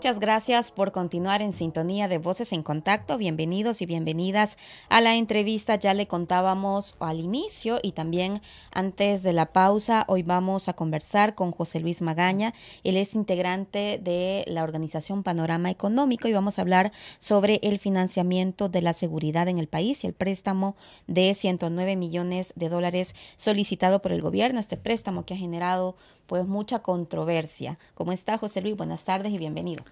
Muchas gracias por continuar en sintonía de Voces en Contacto. Bienvenidos y bienvenidas a la entrevista. Ya le contábamos al inicio y también antes de la pausa. Hoy vamos a conversar con José Luis Magaña. Él es integrante de la organización Panorama Económico y vamos a hablar sobre el financiamiento de la seguridad en el país y el préstamo de 109 millones de dólares solicitado por el gobierno. Este préstamo que ha generado pues mucha controversia. ¿Cómo está José Luis? Buenas tardes y bienvenido.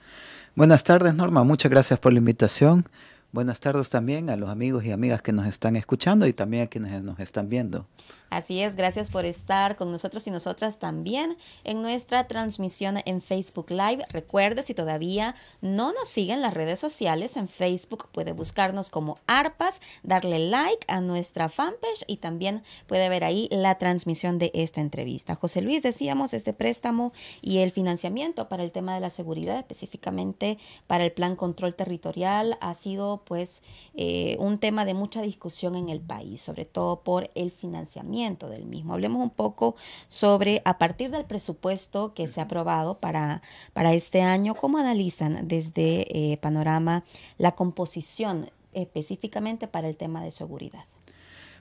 Buenas tardes Norma, muchas gracias por la invitación. Buenas tardes también a los amigos y amigas que nos están escuchando y también a quienes nos están viendo. Así es, gracias por estar con nosotros y nosotras también en nuestra transmisión en Facebook Live. Recuerde, si todavía no nos siguen las redes sociales, en Facebook puede buscarnos como ARPAS, darle like a nuestra fanpage y también puede ver ahí la transmisión de esta entrevista. José Luis, decíamos, este préstamo y el financiamiento para el tema de la seguridad, específicamente para el Plan Control Territorial, ha sido pues eh, un tema de mucha discusión en el país, sobre todo por el financiamiento del mismo. Hablemos un poco sobre, a partir del presupuesto que se ha aprobado para, para este año, ¿cómo analizan desde eh, Panorama la composición específicamente para el tema de seguridad?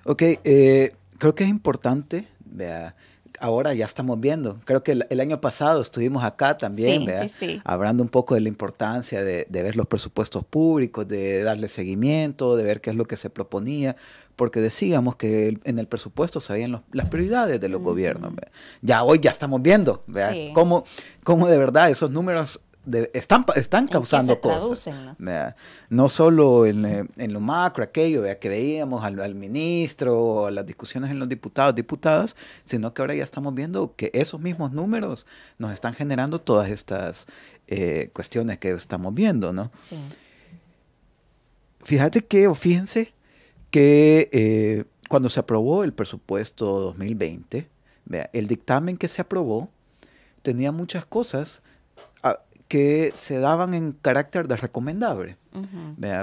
Ok, eh, creo que es importante... Vea, ahora ya estamos viendo. Creo que el, año pasado estuvimos acá también, ¿verdad? Hablando un poco de la importancia de, ver los presupuestos públicos, de darle seguimiento, de ver qué es lo que se proponía, porque decíamos que en el presupuesto se las prioridades de los gobiernos. Ya hoy ya estamos viendo, ¿verdad? Cómo, cómo de verdad esos números están, están causando cosas. ¿no? solo eh, en, lo macro, aquello que veíamos al, al, ministro, a las discusiones en los diputados, diputadas, sino que ahora ya estamos viendo que esos mismos números nos están generando todas estas eh, cuestiones que estamos viendo, ¿no? Fíjate que, o fíjense, que eh, cuando se aprobó el presupuesto 2020, el dictamen que se aprobó tenía muchas cosas que se daban en carácter de recomendable,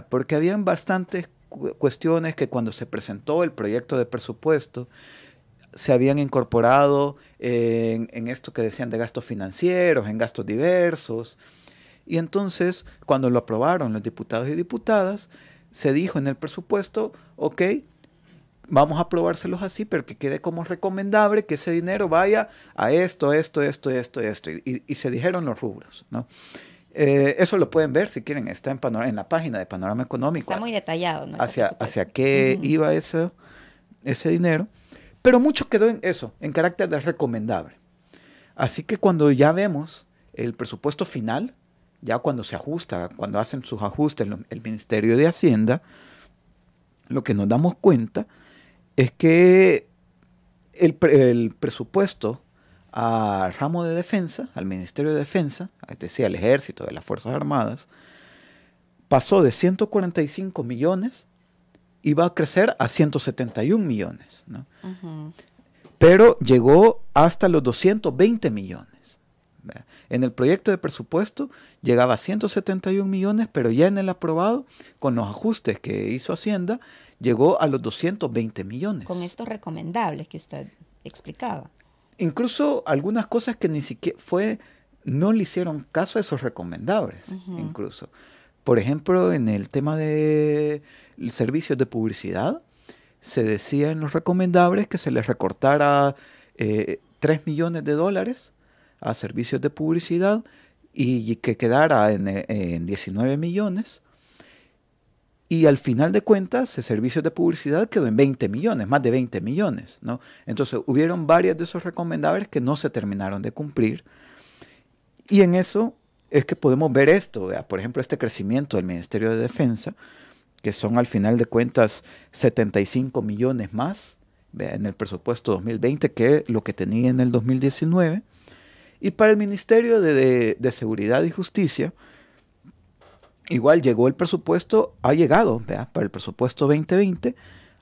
porque habían bastantes cuestiones que cuando se presentó el proyecto de presupuesto se habían incorporado en, en esto que decían de gastos financieros, en gastos diversos. Y entonces, cuando lo aprobaron los diputados y diputadas, se dijo en el presupuesto, ok, vamos a probárselos así, pero que quede como recomendable que ese dinero vaya a esto, esto, esto, esto, esto. Y, se dijeron los rubros, ¿no? Eh, eso lo pueden ver si quieren, está en, en la página de Panorama Económico. Está muy detallado, ¿no? Hacia, hacia qué iba ese, ese dinero. Pero mucho quedó en eso, en carácter de recomendable. Así que cuando ya vemos el presupuesto final, ya cuando se ajusta, cuando hacen sus ajustes el Ministerio de Hacienda, lo que nos damos cuenta es que el, presupuesto al ramo de defensa, al Ministerio de Defensa, es decir, al ejército de las Fuerzas Armadas, pasó de 145 millones y va a crecer a 171 millones. Pero llegó hasta los 220 millones. En el proyecto de presupuesto llegaba a 171 millones, pero ya en el aprobado, con los ajustes que hizo Hacienda, llegó a los 220 millones. Con estos recomendables que usted explicaba. Incluso algunas cosas que ni siquiera fue, no le hicieron caso a esos recomendables, incluso. Por ejemplo, en el tema de servicios de publicidad, se decía en los recomendables que se les recortara 3 eh, millones de dólares a servicios de publicidad y que quedara en, 19 millones. Y al final de cuentas, el servicio de publicidad quedó en 20 millones, más de 20 millones. ¿no? Entonces, hubieron varias de esos recomendables que no se terminaron de cumplir. Y en eso es que podemos ver esto, ¿vea? por ejemplo, este crecimiento del Ministerio de Defensa, que son al final de cuentas 75 millones más ¿vea? en el presupuesto 2020 que lo que tenía en el 2019. Y para el Ministerio de, Seguridad y Justicia, igual llegó el presupuesto, ha llegado ¿verdad? para el presupuesto 2020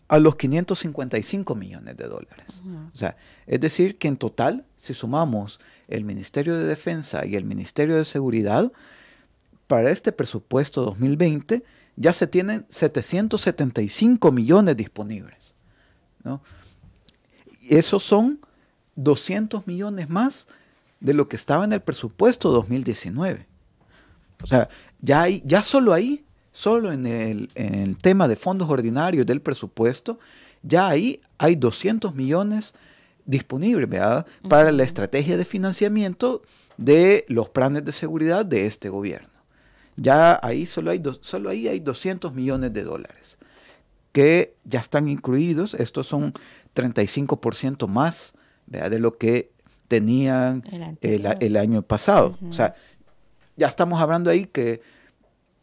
a los 555 millones de dólares. O sea, es decir, que en total, si sumamos el Ministerio de Defensa y el Ministerio de Seguridad, para este presupuesto 2020 ya se tienen 775 millones disponibles. ¿no? esos son 200 millones más de lo que estaba en el presupuesto 2019. O sea, ya, ya solo ahí, solo en el, en el tema de fondos ordinarios del presupuesto, ya ahí hay 200 millones disponibles para la estrategia de financiamiento de los planes de seguridad de este gobierno. Ya ahí solo, hay ahí hay 200 millones de dólares que ya están incluidos. Estos son 35% más de lo que tenían el, año pasado. O sea, ya estamos hablando ahí que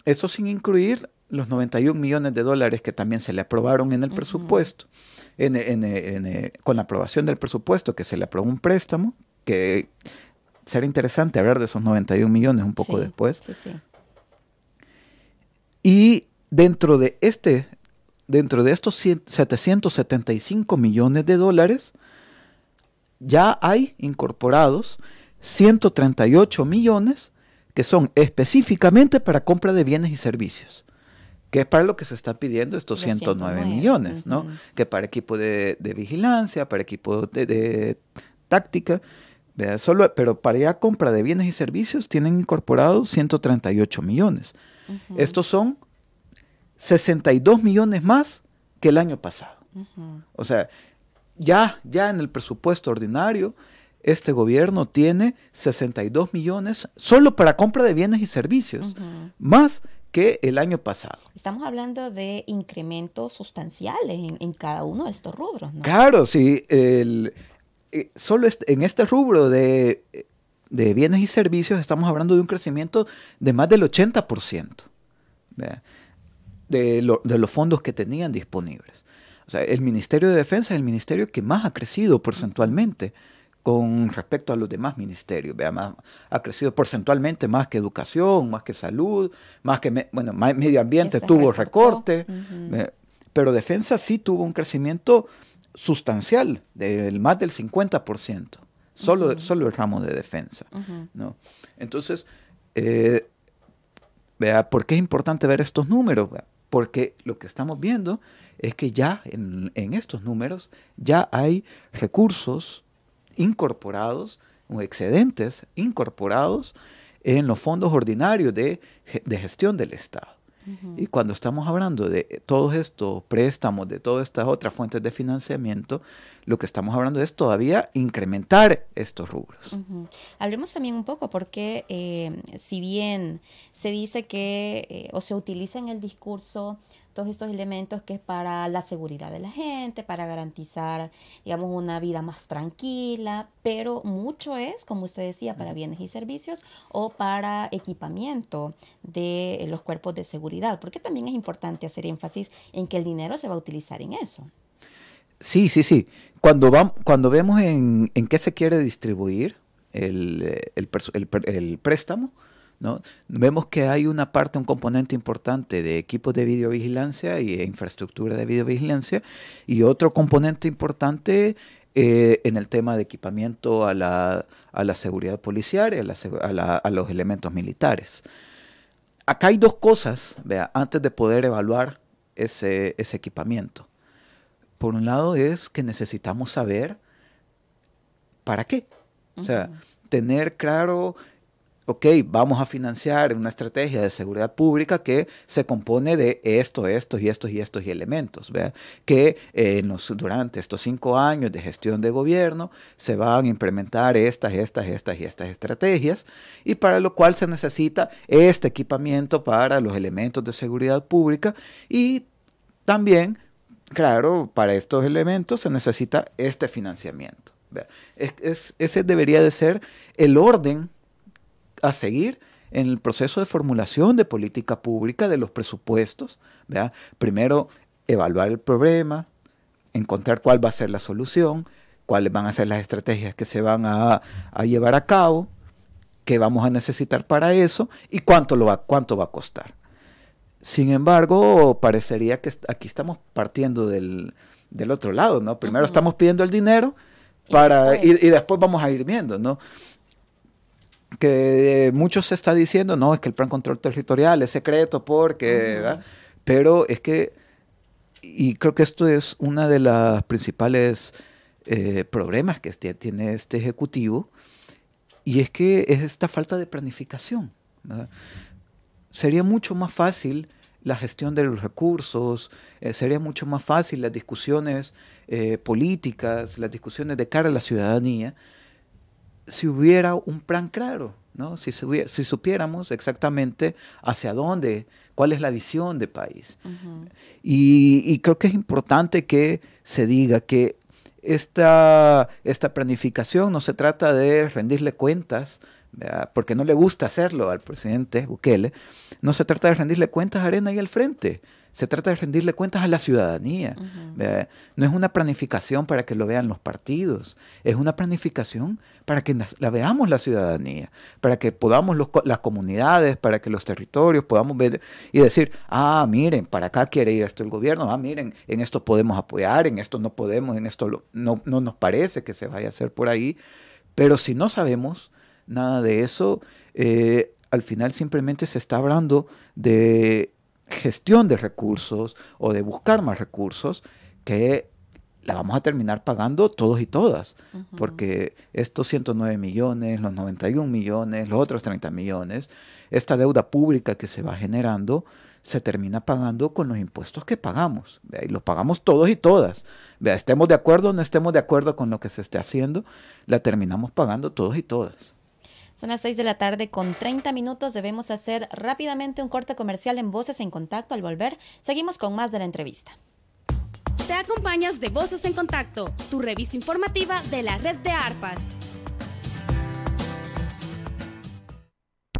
eso sin incluir los 91 millones de dólares que también se le aprobaron en el presupuesto, eh, con la aprobación del presupuesto, que se le aprobó un préstamo, que será interesante hablar de esos 91 millones un poco después. Y dentro de, este, dentro de estos 775 millones de dólares, ya hay incorporados 138 millones que son específicamente para compra de bienes y servicios, que es para lo que se están pidiendo estos 109, millones, ¿no? Que para equipo de, vigilancia, para equipo de, táctica, pero para ya compra de bienes y servicios tienen incorporados 138 millones. Estos son 62 millones más que el año pasado. O sea, ya, ya en el presupuesto ordinario, este gobierno tiene 62 millones solo para compra de bienes y servicios, más que el año pasado. Estamos hablando de incrementos sustanciales en, cada uno de estos rubros, ¿no? Claro, sí. Eh, solo en este rubro de, bienes y servicios estamos hablando de un crecimiento de más del 80% de los fondos que tenían disponibles. O sea, el Ministerio de Defensa es el ministerio que más ha crecido porcentualmente con respecto a los demás ministerios. Vea, más, ha crecido porcentualmente más que educación, más que salud, más que bueno, medio ambiente tuvo recorte, pero defensa sí tuvo un crecimiento sustancial, del más del 50%, solo, solo el ramo de defensa. ¿no? Entonces, eh, vea, ¿por qué es importante ver estos números? Vea, porque lo que estamos viendo es que ya en, estos números ya hay recursos incorporados, o excedentes incorporados en los fondos ordinarios de gestión del Estado. Y cuando estamos hablando de todos estos préstamos, de todas estas otras fuentes de financiamiento, lo que estamos hablando es todavía incrementar estos rubros. Hablemos también un poco porque eh, si bien se dice que eh, o se utiliza en el discurso todos estos elementos que es para la seguridad de la gente, para garantizar, digamos, una vida más tranquila, pero mucho es, como usted decía, para bienes y servicios o para equipamiento de los cuerpos de seguridad, porque también es importante hacer énfasis en que el dinero se va a utilizar en eso. Sí, sí, sí. Cuando, cuando vemos en, en qué se quiere distribuir el eh, préstamo, Vemos que hay una parte, un componente importante de equipos de videovigilancia y infraestructura de videovigilancia y otro componente importante eh, en el tema de equipamiento a la, seguridad policial y a, los elementos militares. Acá hay dos cosas, vea, antes de poder evaluar ese, equipamiento. Por un lado es que necesitamos saber para qué. O sea, tener claro ok, vamos a financiar una estrategia de seguridad pública que se compone de esto, estos y estos y estos y elementos, ¿vea? que eh, durante estos cinco años de gestión de gobierno se van a implementar estas, estas, estas y estas estrategias, y para lo cual se necesita este equipamiento para los elementos de seguridad pública y también, claro, para estos elementos se necesita este financiamiento. Es, es, ese debería de ser el orden a seguir en el proceso de formulación de política pública de los presupuestos. Primero, evaluar el problema, encontrar cuál va a ser la solución, cuáles van a ser las estrategias que se van a, llevar a cabo, qué vamos a necesitar para eso y cuánto, lo va, cuánto va a costar. Sin embargo, parecería que aquí estamos partiendo del, otro lado, ¿no? Primero estamos pidiendo el dinero para, y, después? y después vamos a ir viendo, ¿no? que eh, muchos se está diciendo, no, es que el plan control territorial es secreto porque, pero es que, y creo que esto es uno de los principales eh, problemas que este, tiene este Ejecutivo, y es que es esta falta de planificación. Sería mucho más fácil la gestión de los recursos, eh, sería mucho más fácil las discusiones políticas, las discusiones de cara a la ciudadanía, si hubiera un plan claro, ¿no? si, supiéramos exactamente hacia dónde, cuál es la visión de país. y, creo que es importante que se diga que esta, esta planificación no se trata de rendirle cuentas porque no le gusta hacerlo al presidente Bukele, no se trata de rendirle cuentas a Arena y al frente, se trata de rendirle cuentas a la ciudadanía. No es una planificación para que lo vean los partidos, es una planificación para que la veamos la ciudadanía, para que podamos las comunidades, para que los territorios podamos ver y decir, ah, miren, para acá quiere ir esto el gobierno, ah, miren, en esto podemos apoyar, en esto no podemos, en esto no, no nos parece que se vaya a hacer por ahí. Pero si no sabemos, nada de eso. Eh, al final simplemente se está hablando de gestión de recursos o de buscar más recursos que la vamos a terminar pagando todos y todas, porque estos 109 millones, los 91 millones, los otros 30 millones, esta deuda pública que se va generando, se termina pagando con los impuestos que pagamos, y los pagamos todos y todas. ¿vea? Estemos de acuerdo o no estemos de acuerdo con lo que se esté haciendo, la terminamos pagando todos y todas. Son las 6 de la tarde con 30 minutos. Debemos hacer rápidamente un corte comercial en Voces en Contacto. Al volver, seguimos con más de la entrevista. Te acompañas de Voces en Contacto, tu revista informativa de la red de ARPAS.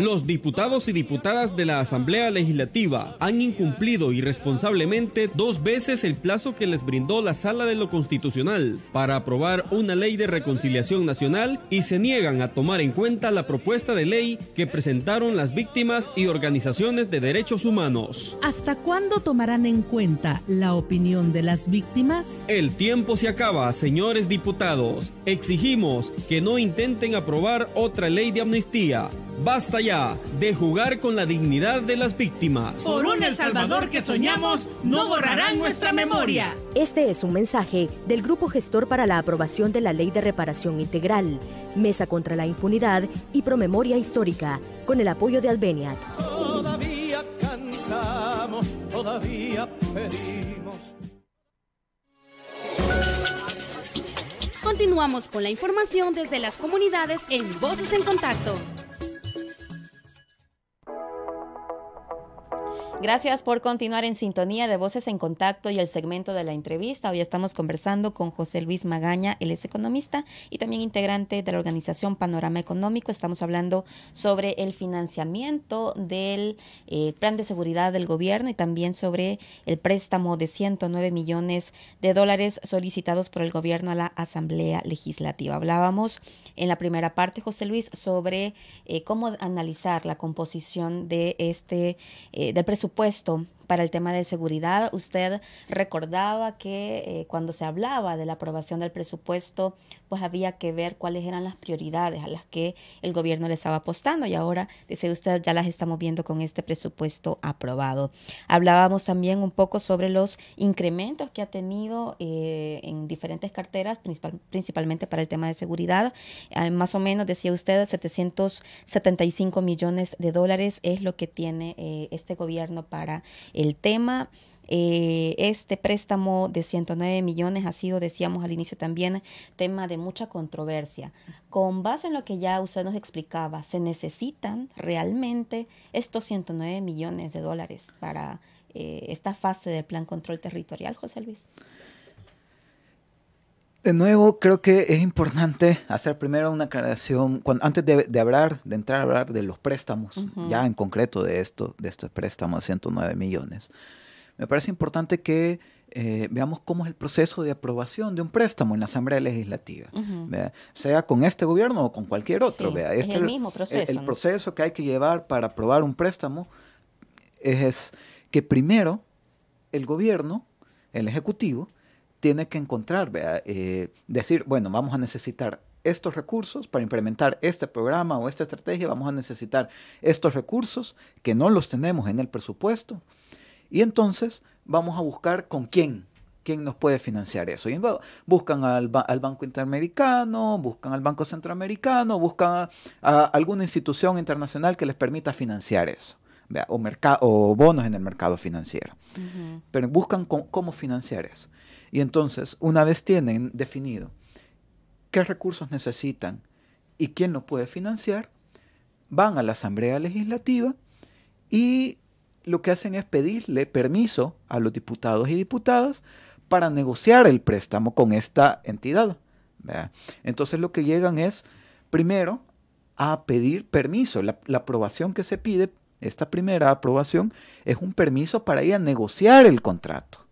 los diputados y diputadas de la Asamblea Legislativa han incumplido irresponsablemente dos veces el plazo que les brindó la Sala de lo Constitucional para aprobar una ley de reconciliación nacional y se niegan a tomar en cuenta la propuesta de ley que presentaron las víctimas y organizaciones de derechos humanos. ¿Hasta cuándo tomarán en cuenta la opinión de las víctimas? El tiempo se acaba, señores diputados. Exigimos que no intenten aprobar otra ley de amnistía Basta ya de jugar con la dignidad de las víctimas. Por un El Salvador que soñamos, no borrarán nuestra memoria. Este es un mensaje del Grupo Gestor para la Aprobación de la Ley de Reparación Integral, Mesa contra la Impunidad y Promemoria Histórica, con el apoyo de Albenia. Todavía cantamos, todavía pedimos. Continuamos con la información desde las comunidades en Voces en Contacto. Gracias por continuar en sintonía de Voces en Contacto y el segmento de la entrevista. Hoy estamos conversando con José Luis Magaña, él es economista y también integrante de la organización Panorama Económico. Estamos hablando sobre el financiamiento del eh, plan de seguridad del gobierno y también sobre el préstamo de 109 millones de dólares solicitados por el gobierno a la Asamblea Legislativa. Hablábamos en la primera parte, José Luis, sobre eh, cómo analizar la composición de este, eh, del presupuesto puesto para el tema de seguridad. Usted recordaba que eh, cuando se hablaba de la aprobación del presupuesto, pues había que ver cuáles eran las prioridades a las que el gobierno le estaba apostando y ahora, dice usted, ya las estamos viendo con este presupuesto aprobado. Hablábamos también un poco sobre los incrementos que ha tenido eh, en diferentes carteras, principalmente para el tema de seguridad. Ah, más o menos, decía usted, 775 millones de dólares es lo que tiene eh, este gobierno para el tema eh, este préstamo de 109 millones ha sido, decíamos al inicio también, tema de mucha controversia. Con base en lo que ya usted nos explicaba, ¿se necesitan realmente estos 109 millones de dólares para eh, esta fase del Plan Control Territorial, José Luis? De nuevo, creo que es importante hacer primero una aclaración, antes de, hablar, de entrar a hablar de los préstamos, ya en concreto de esto, de estos préstamos de 109 millones. Me parece importante que eh, veamos cómo es el proceso de aprobación de un préstamo en la Asamblea Legislativa, sea con este gobierno o con cualquier otro. es este el, mismo proceso. El, proceso que hay que llevar para aprobar un préstamo es que primero el gobierno, el Ejecutivo, tiene que encontrar, eh, decir, bueno, vamos a necesitar estos recursos para implementar este programa o esta estrategia, vamos a necesitar estos recursos que no los tenemos en el presupuesto. Y entonces vamos a buscar con quién, quién nos puede financiar eso. Y buscan al, Banco Interamericano, buscan al Banco Centroamericano, buscan a, alguna institución internacional que les permita financiar eso. O, o bonos en el mercado financiero. Pero buscan cómo financiar eso. Y entonces, una vez tienen definido qué recursos necesitan y quién lo puede financiar, van a la Asamblea Legislativa y lo que hacen es pedirle permiso a los diputados y diputadas para negociar el préstamo con esta entidad. Entonces lo que llegan es, primero, a pedir permiso. la, aprobación que se pide, esta primera aprobación, es un permiso para ir a negociar el contrato.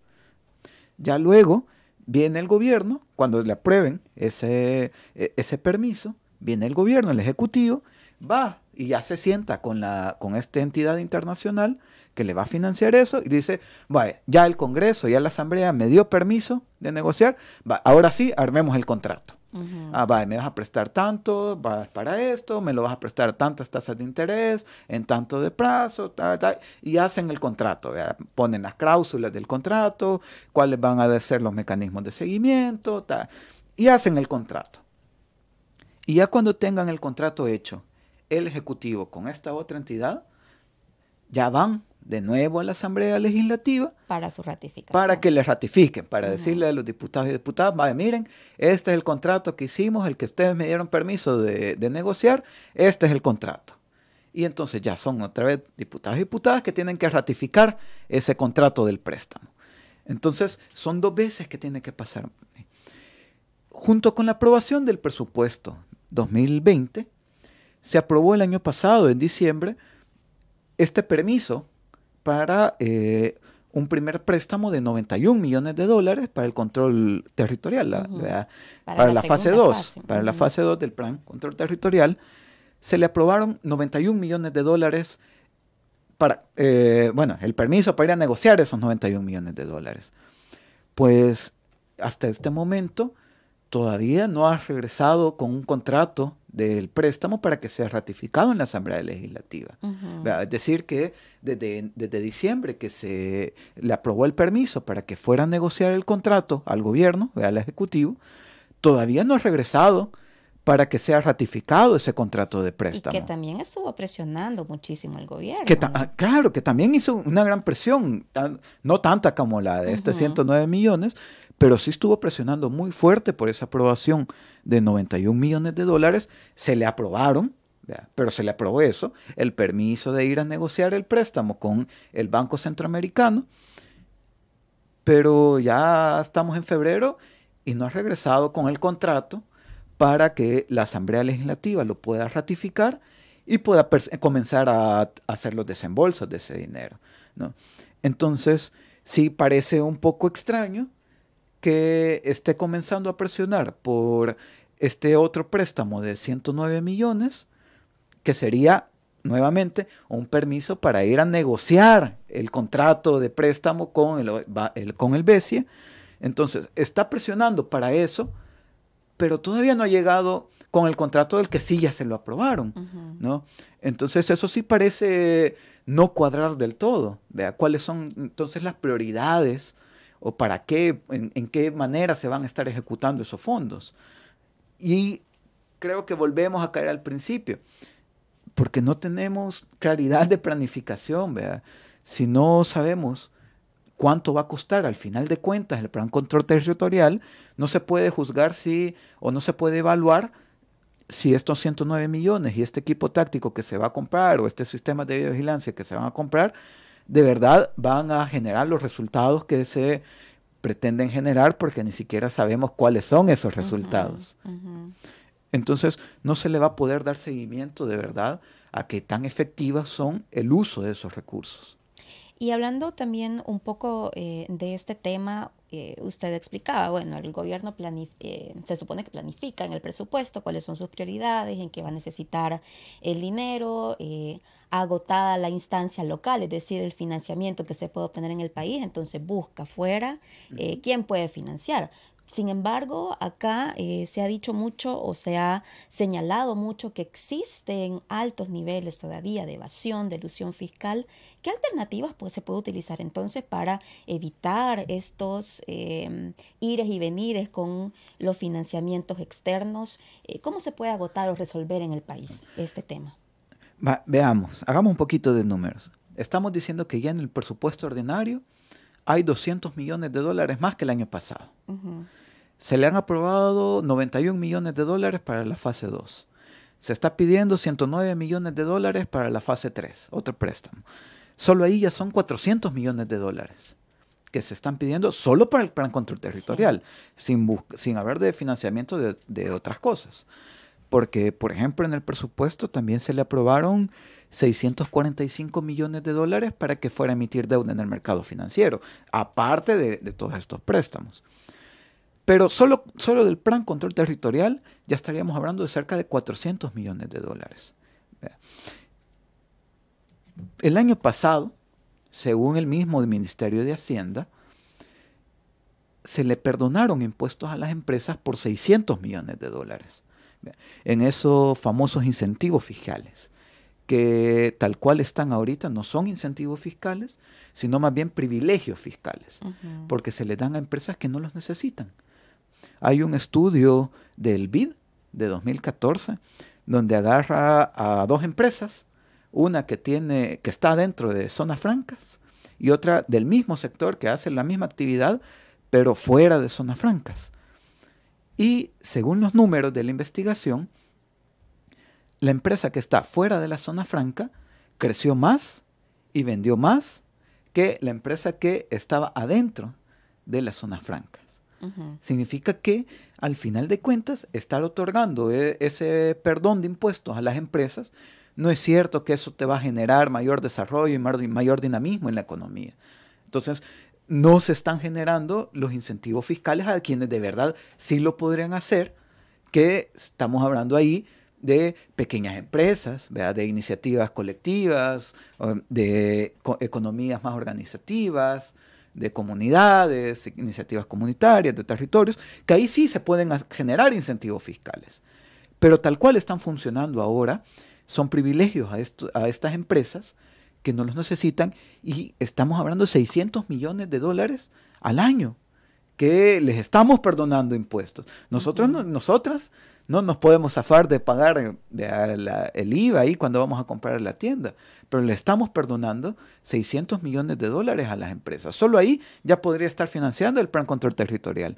Ya luego viene el gobierno, cuando le aprueben ese, e, ese permiso, viene el gobierno, el ejecutivo, va y ya se sienta con, la, con esta entidad internacional que le va a financiar eso y dice, vale, ya el Congreso, ya la Asamblea me dio permiso de negociar, va, ahora sí, armemos el contrato. Ah, vale, me vas a prestar tanto, para esto, me lo vas a prestar tantas tasas de interés, en tanto de plazo, tal, tal, y hacen el contrato, ponen las cláusulas del contrato, cuáles van a ser los mecanismos de seguimiento, tal y hacen el contrato. Y ya cuando tengan el contrato hecho, el ejecutivo con esta otra entidad, ya van de nuevo a la Asamblea Legislativa. Para su ratificación. Para que le ratifiquen, para decirle a los diputados y diputadas, vale, miren, este es el contrato que hicimos, el que ustedes me dieron permiso de, de negociar, este es el contrato. Y entonces ya son otra vez diputados y diputadas que tienen que ratificar ese contrato del préstamo. Entonces son dos veces que tiene que pasar. Junto con la aprobación del presupuesto 2020, se aprobó el año pasado, en diciembre, este permiso para eh, un primer préstamo de 91 millones de dólares para el control territorial, ¿ah? para, la, fase 2, para la fase 2 del plan control territorial. Se le aprobaron 91 millones de dólares para, eh, bueno, el permiso para ir a negociar esos 91 millones de dólares. Pues hasta este momento todavía no ha regresado con un contrato del préstamo para que sea ratificado en la Asamblea Legislativa. Es decir, que desde, desde, diciembre que se le aprobó el permiso para que fuera a negociar el contrato al gobierno, al Ejecutivo, todavía no ha regresado para que sea ratificado ese contrato de préstamo. Y que también estuvo presionando muchísimo el gobierno. Ah, claro, que también hizo una gran presión, no tanta como la de estos este 109 millones, pero sí estuvo presionando muy fuerte por esa aprobación de 91 millones de dólares. Se le aprobaron, pero se le aprobó eso, el permiso de ir a negociar el préstamo con el Banco Centroamericano. Pero ya estamos en febrero y no ha regresado con el contrato para que la Asamblea Legislativa lo pueda ratificar y pueda comenzar a hacer los desembolsos de ese dinero. ¿no? Entonces, sí parece un poco extraño que esté comenzando a presionar por este otro préstamo de 109 millones, que sería nuevamente un permiso para ir a negociar el contrato de préstamo con el, el con el BESIE. Entonces, está presionando para eso, pero todavía no ha llegado con el contrato del que sí ya se lo aprobaron, ¿no? Entonces, eso sí parece no cuadrar del todo, vea cuáles son entonces las prioridades o para qué, en, qué manera se van a estar ejecutando esos fondos. Y creo que volvemos a caer al principio, porque no tenemos claridad de planificación, ¿verdad? Si no sabemos cuánto va a costar. Al final de cuentas, el plan control territorial no se puede juzgar si o no se puede evaluar si estos 109 millones y este equipo táctico que se va a comprar o este sistema de vigilancia que se van a comprar de verdad van a generar los resultados que se pretenden generar porque ni siquiera sabemos cuáles son esos resultados. Entonces, no se le va a poder dar seguimiento de verdad a que tan efectivas son el uso de esos recursos. Y hablando también un poco eh, de este tema, eh, usted explicaba, bueno, el gobierno eh, se supone que planifica en el presupuesto cuáles son sus prioridades, en qué va a necesitar el dinero, eh, agotada la instancia local, es decir, el financiamiento que se puede obtener en el país, entonces busca fuera quién puede financiar. Sin embargo, acá eh, se ha dicho mucho o se ha señalado mucho que existen altos niveles todavía de evasión, de ilusión fiscal. ¿Qué alternativas pues, se puede utilizar entonces para evitar estos em, ires y venires con los financiamientos externos? Eh, ¿Cómo se puede agotar o resolver en el país este tema? veamos, hagamos un poquito de números. Estamos diciendo que ya en el presupuesto ordinario hay 200 millones de dólares más que el año pasado. Se le han aprobado 91 millones de dólares para la fase 2. Se está pidiendo 109 millones de dólares para la fase 3, otro préstamo. Solo ahí ya son 400 millones de dólares que se están pidiendo solo para el plan control territorial, sin, sin haber de financiamiento de otras cosas porque, por ejemplo, en el presupuesto también se le aprobaron 645 millones de dólares para que fuera a emitir deuda en el mercado financiero, aparte de, todos estos préstamos. Pero solo, solo del plan control territorial ya estaríamos hablando de cerca de 400 millones de dólares. El año pasado, según el mismo Ministerio de Hacienda, se le perdonaron impuestos a las empresas por 600 millones de dólares en esos famosos incentivos fiscales, que tal cual están ahorita no son incentivos fiscales, sino más bien privilegios fiscales, porque se le dan a empresas que no los necesitan. Hay un estudio del BID de 2014 donde agarra a dos empresas, una que tiene que está dentro de zonas francas y otra del mismo sector que hace la misma actividad pero fuera de zonas francas. Y según los números de la investigación, la empresa que está fuera de la zona franca creció más y vendió más que la empresa que estaba adentro de las zonas francas. Significa que al final de cuentas, estar otorgando e-, ese perdón de impuestos a las empresas, no es cierto que eso te va a generar mayor desarrollo y mayor dinamismo en la economía. Entonces, no se están generando los incentivos fiscales a quienes de verdad sí lo podrían hacer, que estamos hablando ahí de pequeñas empresas, de iniciativas colectivas, de economías más organizativas, de comunidades, iniciativas comunitarias, de territorios, que ahí sí se pueden generar incentivos fiscales. Pero tal cual están funcionando ahora, son privilegios a estas empresas que no los necesitan y estamos hablando de 600 millones de dólares al año que les estamos perdonando impuestos. Nosotros, nosotras no nos podemos zafar de pagar el IVA ahí cuando vamos a comprar la tienda, pero le estamos perdonando 600 millones de dólares a las empresas. Solo ahí ya podría estar financiando el plan control territorial.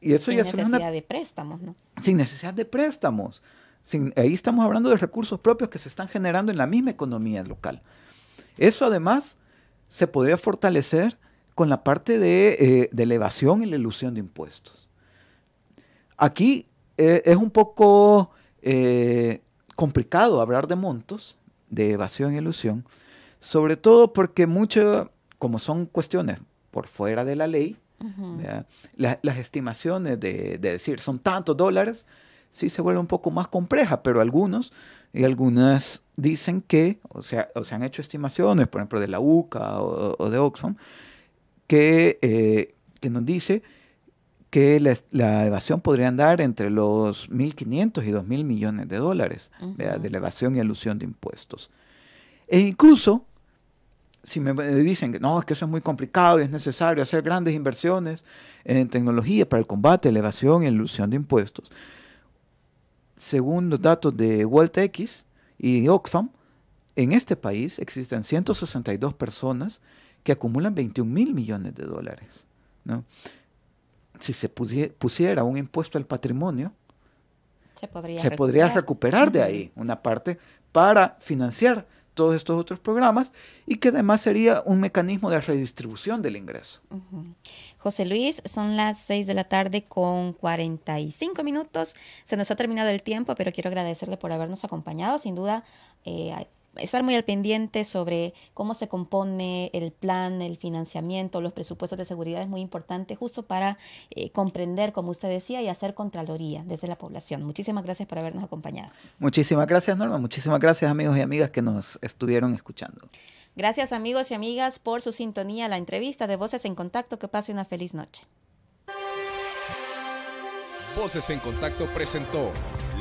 y eso sin ya necesidad de préstamos, ¿no? Sin necesidad de préstamos ahí estamos hablando de recursos propios que se están generando en la misma economía local. Eso además se podría fortalecer con la parte de, eh, de elevación y la ilusión de impuestos. Aquí eh, es un poco eh, complicado hablar de montos, de evasión y ilusión, sobre todo porque mucho, como son cuestiones por fuera de la ley, las estimaciones de decir son tantos dólares, sí se vuelve un poco más compleja, pero algunos y algunas dicen que, o sea, o se han hecho estimaciones, por ejemplo, de la UCA o, de Oxfam, que, eh, que, nos dice que la, evasión podría andar entre los 1.500 y 2.000 millones de dólares de evasión y elusión de impuestos. E incluso, si me dicen que no, es que eso es muy complicado y es necesario hacer grandes inversiones en tecnología para el combate, la evasión y elusión de impuestos, según los datos de WorldX y Oxfam, en este país existen 162 personas que acumulan 21 mil millones de dólares. Si se pusiera un impuesto al patrimonio, se podría recuperar de ahí una parte para financiar todos estos otros programas y que además sería un mecanismo de redistribución del ingreso. José Luis, son las 6 de la tarde con 45 minutos. Se nos ha terminado el tiempo, pero quiero agradecerle por habernos acompañado. Sin duda, eh, estar muy al pendiente sobre cómo se compone el plan, el financiamiento, los presupuestos de seguridad es muy importante justo para eh, comprender, como usted decía, y hacer contraloría desde la población. Muchísimas gracias por habernos acompañado. Muchísimas gracias, Norma. Muchísimas gracias, amigos y amigas que nos estuvieron escuchando. Gracias, amigos y amigas, por su sintonía a la entrevista de Voces en Contacto. Que pase una feliz noche. Voces en Contacto presentó